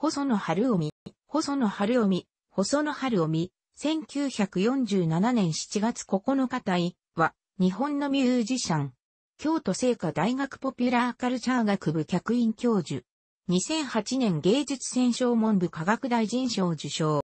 細野晴臣、細野晴臣、細野晴臣、1947年7月9日隊は、日本のミュージシャン。京都聖火大学ポピュラーカルチャー学部客員教授。2008年芸術選奨文部科学大臣賞受賞。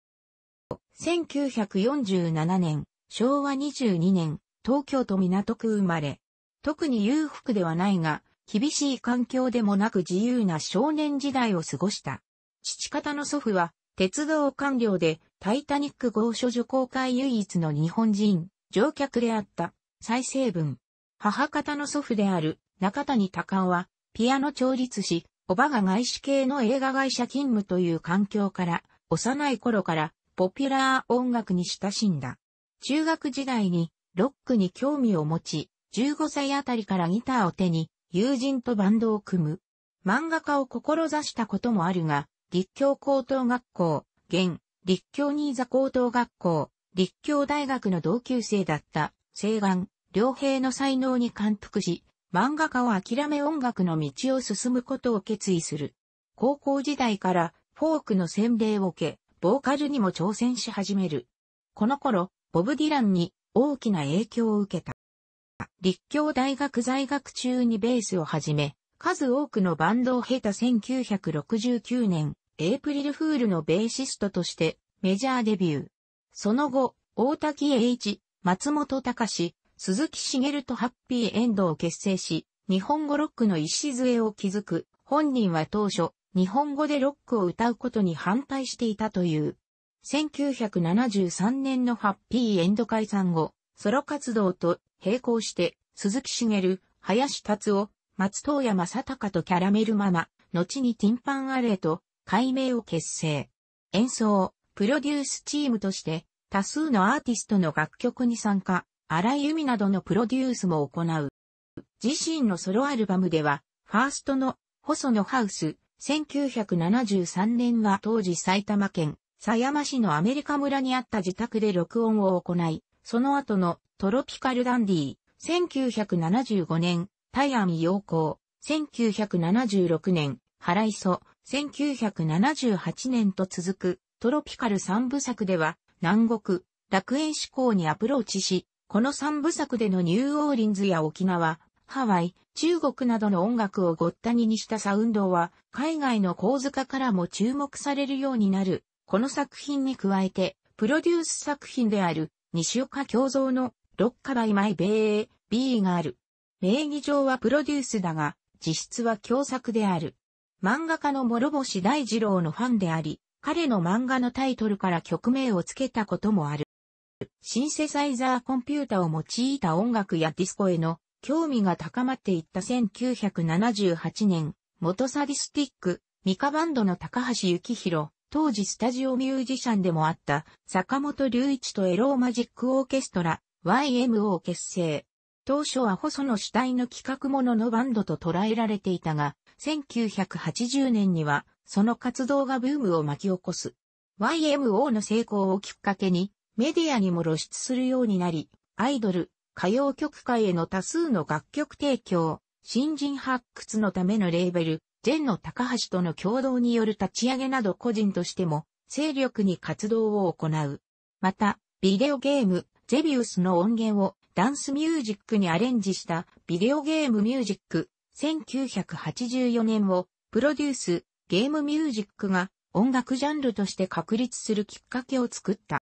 1947年、昭和22年、東京都港区生まれ。特に裕福ではないが、厳しい環境でもなく自由な少年時代を過ごした。父方の祖父は、鉄道官僚で、タイタニック号所女公開唯一の日本人、乗客であった、再生文。母方の祖父である、中谷隆夫は、ピアノ調律師、おばが外資系の映画会社勤務という環境から、幼い頃から、ポピュラー音楽に親しんだ。中学時代に、ロックに興味を持ち、15歳あたりからギターを手に、友人とバンドを組む。漫画家を志したこともあるが、立教高等学校、現、立教新座高等学校、立教大学の同級生だった、晴願良平の才能に感服し、漫画家を諦め音楽の道を進むことを決意する。高校時代からフォークの洗礼を受け、ボーカルにも挑戦し始める。この頃、ボブ・ディランに大きな影響を受けた。立教大学在学中にベースを始め、数多くのバンドを経た1969年、エイプリルフールのベーシストとしてメジャーデビュー。その後、大滝栄一、松本隆、鈴木茂とハッピーエンドを結成し、日本語ロックの礎を築く。本人は当初、日本語でロックを歌うことに反対していたという。1973年のハッピーエンド解散後、ソロ活動と並行して、鈴木茂、林達夫、松任谷正隆とキャラメルママ、後にティンパンアレーと改名を結成。演奏、プロデュースチームとして、多数のアーティストの楽曲に参加、荒井由美などのプロデュースも行う。自身のソロアルバムでは、ファーストの、細野ハウス、1973年は当時埼玉県、狭山市のアメリカ村にあった自宅で録音を行い、その後の、トロピカルダンディー、1975年、タアミ陽光、1976年、原磯、1978年と続くトロピカル三部作では南国、楽園志向にアプローチし、この三部作でのニューオーリンズや沖縄、ハワイ、中国などの音楽をごったににしたサウンドは、海外の構図家からも注目されるようになる。この作品に加えて、プロデュース作品である、西岡京造の、ロッカバイマイ米英、B がある。名義上はプロデュースだが、実質は共作である。漫画家の諸星大二郎のファンであり、彼の漫画のタイトルから曲名を付けたこともある。シンセサイザーコンピュータを用いた音楽やディスコへの興味が高まっていった1978年、元サディスティック、ミカバンドの高橋幸宏、当時スタジオミュージシャンでもあった坂本隆一とエローマジックオーケストラ YMO 結成。当初は細野主体の企画もののバンドと捉えられていたが、1980年には、その活動がブームを巻き起こす。YMO の成功をきっかけに、メディアにも露出するようになり、アイドル、歌謡曲界への多数の楽曲提供、新人発掘のためのレーベル、ンの高橋との共同による立ち上げなど個人としても、精力に活動を行う。また、ビデオゲーム、ゼビウスの音源をダンスミュージックにアレンジしたビデオゲームミュージック1984年をプロデュース、ゲームミュージックが音楽ジャンルとして確立するきっかけを作った。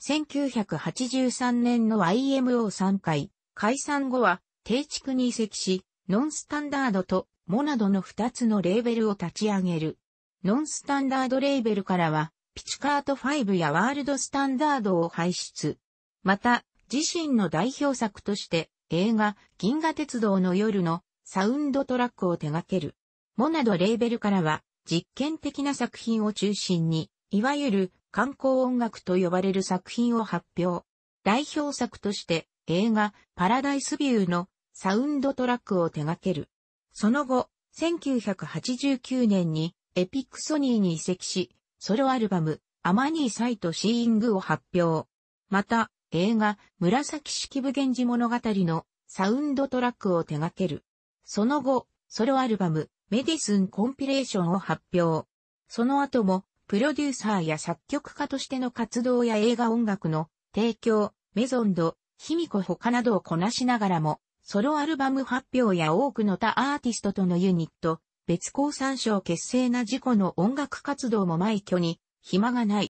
1983年の IMO3 回、解散後は定築に移籍し、ノンスタンダードとモナドの2つのレーベルを立ち上げる。ノンスタンダードレーベルからは、ピチカート5やワールドスタンダードを輩出。また、自身の代表作として、映画、銀河鉄道の夜のサウンドトラックを手掛ける。モナドレーベルからは、実験的な作品を中心に、いわゆる観光音楽と呼ばれる作品を発表。代表作として、映画、パラダイスビューのサウンドトラックを手掛ける。その後、1989年にエピックソニーに移籍し、ソロアルバム、アマニーサイトシーイングを発表。また、映画、紫式部源氏物語のサウンドトラックを手掛ける。その後、ソロアルバム、メディスンコンピレーションを発表。その後も、プロデューサーや作曲家としての活動や映画音楽の提供、メゾンド、卑弥呼他などをこなしながらも、ソロアルバム発表や多くの他アーティストとのユニット、別交参照結成な事故の音楽活動も枚挙に、暇がない。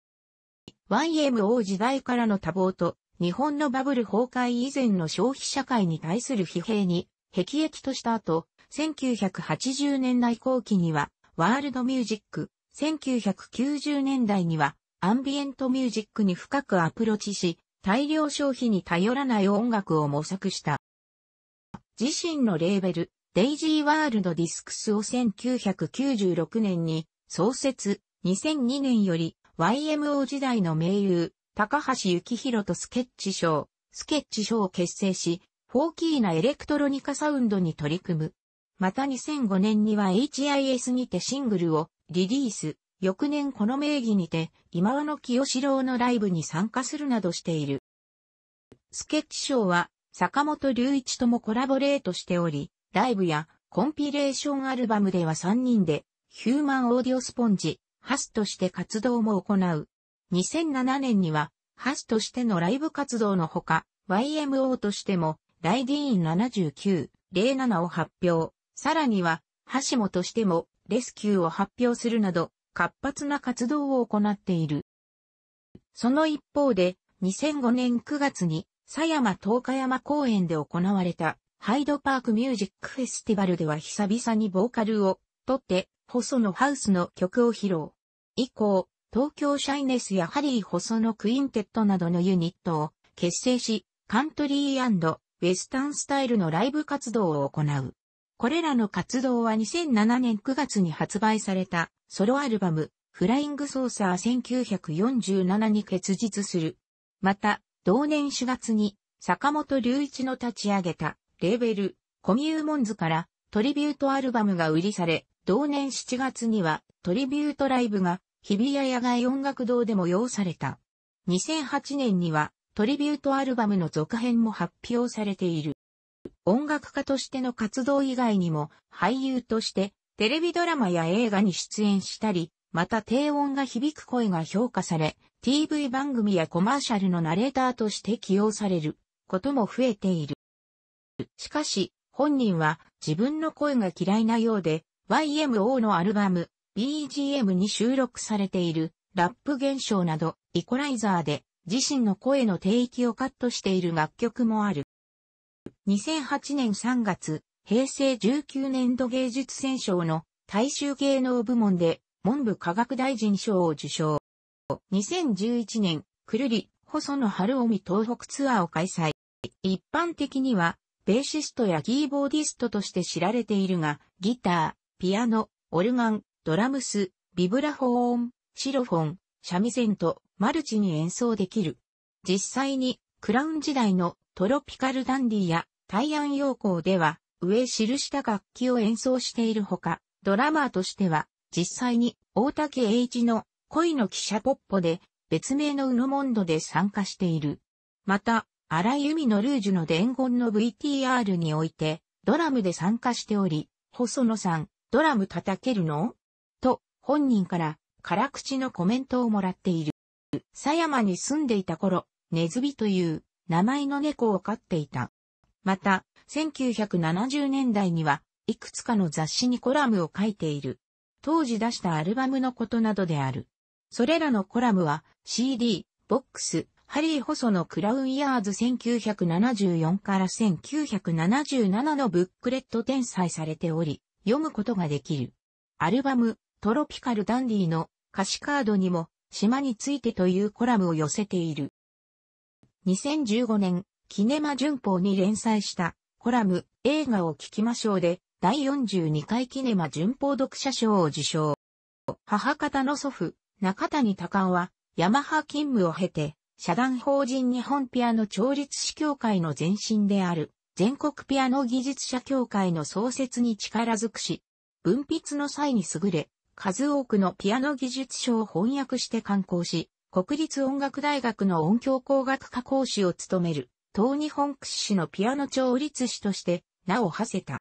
YMO 時代からの多忙と、日本のバブル崩壊以前の消費社会に対する疲弊に、壁役とした後、1980年代後期には、ワールドミュージック、1990年代には、アンビエントミュージックに深くアプローチし、大量消費に頼らない音楽を模索した。自身のレーベル、デイジーワールドディスクスを1996年に創設、2002年より YMO 時代の名優、高橋幸宏とスケッチ賞、スケッチ賞を結成し、フォーキーなエレクトロニカサウンドに取り組む。また2005年には HIS にてシングルをリリース、翌年この名義にて今和の清志郎のライブに参加するなどしている。スケッチ賞は坂本隆一ともコラボレートしており、ライブやコンピレーションアルバムでは3人でヒューマンオーディオスポンジ、ハスとして活動も行う。2007年にはハスとしてのライブ活動のほか、YMO としてもライディーン79、07を発表。さらには、橋本としても、レスキューを発表するなど、活発な活動を行っている。その一方で、2005年9月に、狭山東海山公園で行われた、ハイドパークミュージックフェスティバルでは久々にボーカルを、とって、細野ハウスの曲を披露。以降、東京シャイネスやハリー細野クインテットなどのユニットを結成し、カントリーウェスタンスタイルのライブ活動を行う。これらの活動は2007年9月に発売されたソロアルバム、フライングソーサー1947に結実する。また、同年4月に坂本隆一の立ち上げたレーベル、コミューモンズからトリビュートアルバムが売りされ、同年7月にはトリビュートライブが日比谷野外音楽堂でも用された。2008年にはトリビュートアルバムの続編も発表されている。音楽家としての活動以外にも、俳優として、テレビドラマや映画に出演したり、また低音が響く声が評価され、TV 番組やコマーシャルのナレーターとして起用されることも増えている。しかし、本人は自分の声が嫌いなようで、YMO のアルバム、BGM に収録されている、ラップ現象など、イコライザーで自身の声の低域をカットしている楽曲もある。2008年3月、平成19年度芸術選奨の大衆芸能部門で文部科学大臣賞を受賞。2011年、くるり、細野晴臣東北ツアーを開催。一般的には、ベーシストやキーボーディストとして知られているが、ギター、ピアノ、オルガン、ドラムス、ビブラフォーン、シロフォン、シャミセント、マルチに演奏できる。実際に、クラウン時代のトロピカルダンディや大安陽光では、上記した楽器を演奏しているほか、ドラマーとしては、実際に大竹栄一の恋の汽車ポッポで、別名のウノモンドで参加している。また、荒井由美のルージュの伝言の VTR において、ドラムで参加しており、細野さん、ドラム叩けるのと、本人から辛口のコメントをもらっている。狭山に住んでいた頃、ネズビという名前の猫を飼っていた。また、1970年代には、いくつかの雑誌にコラムを書いている。当時出したアルバムのことなどである。それらのコラムは CD、ボックス、ハリー・ホソのクラウン・イヤーズ1974から1977のブックレット転載されており、読むことができる。アルバム、トロピカル・ダンディの歌詞カードにも島についてというコラムを寄せている。2015年、キネマ旬報に連載したコラム映画を聞きましょうで第42回キネマ旬報読者賞を受賞。母方の祖父、中谷隆夫はヤマハ勤務を経て社団法人日本ピアノ調律師協会の前身である全国ピアノ技術者協会の創設に力尽くし、文筆の際に優れ、数多くのピアノ技術書を翻訳して刊行し、国立音楽大学の音響工学科講師を務める、東日本屈指のピアノ調律師として名を馳せた。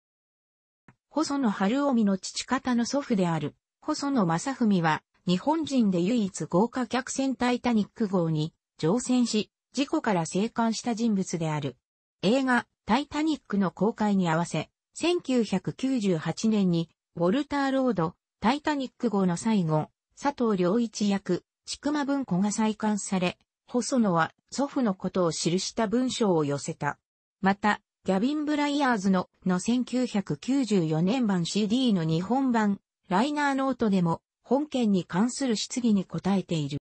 細野晴臣の父方の祖父である、細野正文は、日本人で唯一豪華客船タイタニック号に乗船し、事故から生還した人物である。映画、タイタニックの公開に合わせ、1998年に、ウォルターロード、タイタニック号の最後、佐藤良一役、ちくま文庫が再刊され、細野は祖父のことを記した文章を寄せた。また、ギャビン・ブライヤーズのの1994年版 CD の日本版、ライナーノートでも、本件に関する質疑に答えている。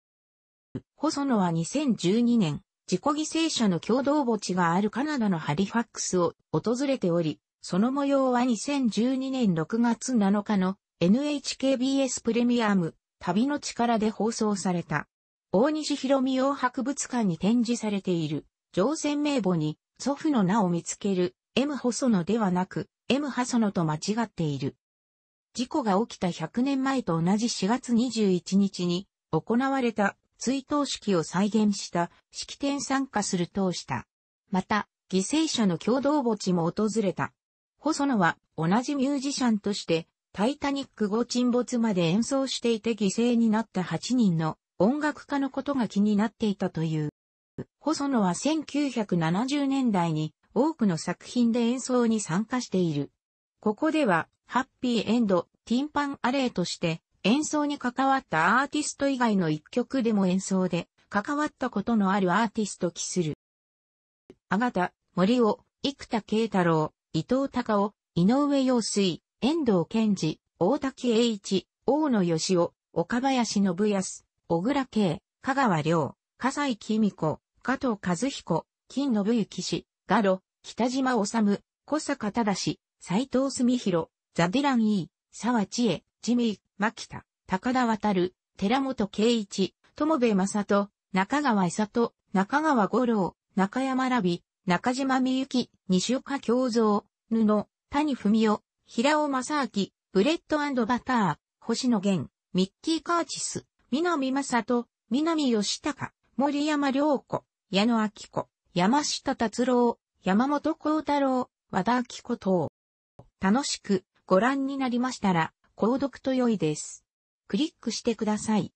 細野は2012年、自己犠牲者の共同墓地があるカナダのハリファックスを訪れており、その模様は2012年6月7日の NHKBS プレミアム、旅の力で放送された。大西博美洋博物館に展示されている、乗船名簿に、祖父の名を見つける、M 細野ではなく、M 細野と間違っている。事故が起きた100年前と同じ4月21日に、行われた追悼式を再現した式典参加するとした。また、犠牲者の共同墓地も訪れた。細野は同じミュージシャンとしてタイタニック号沈没まで演奏していて犠牲になった8人の音楽家のことが気になっていたという。細野は1970年代に多くの作品で演奏に参加している。ここでは、ハッピーエンド、ティンパンアレーとして、演奏に関わったアーティスト以外の一曲でも演奏で、関わったことのあるアーティスト期する。あがた、森尾、生田慶太郎、伊藤隆夫、井上陽水、遠藤健二、大滝栄一、大野義雄、岡林信康、小倉慶、香川良、笠井紀美子、加藤和彦、金信之氏、ガロ、北島治、小坂忠、斎藤澄弘、ザディランイー、沢知恵、ジミー、牧田、高田渡、寺本圭一、友部正人、中川久人、中川五郎、中山ラビ、中島みゆき、西岡京造、布、谷文夫、平尾正明、ブレッドバター、星野源、ミッキー・カーチス、南正人、南義高、森山良子、矢野明子、山下達郎、山本幸太郎、和田明子等。楽しくご覧になりましたら、購読と良いです。クリックしてください。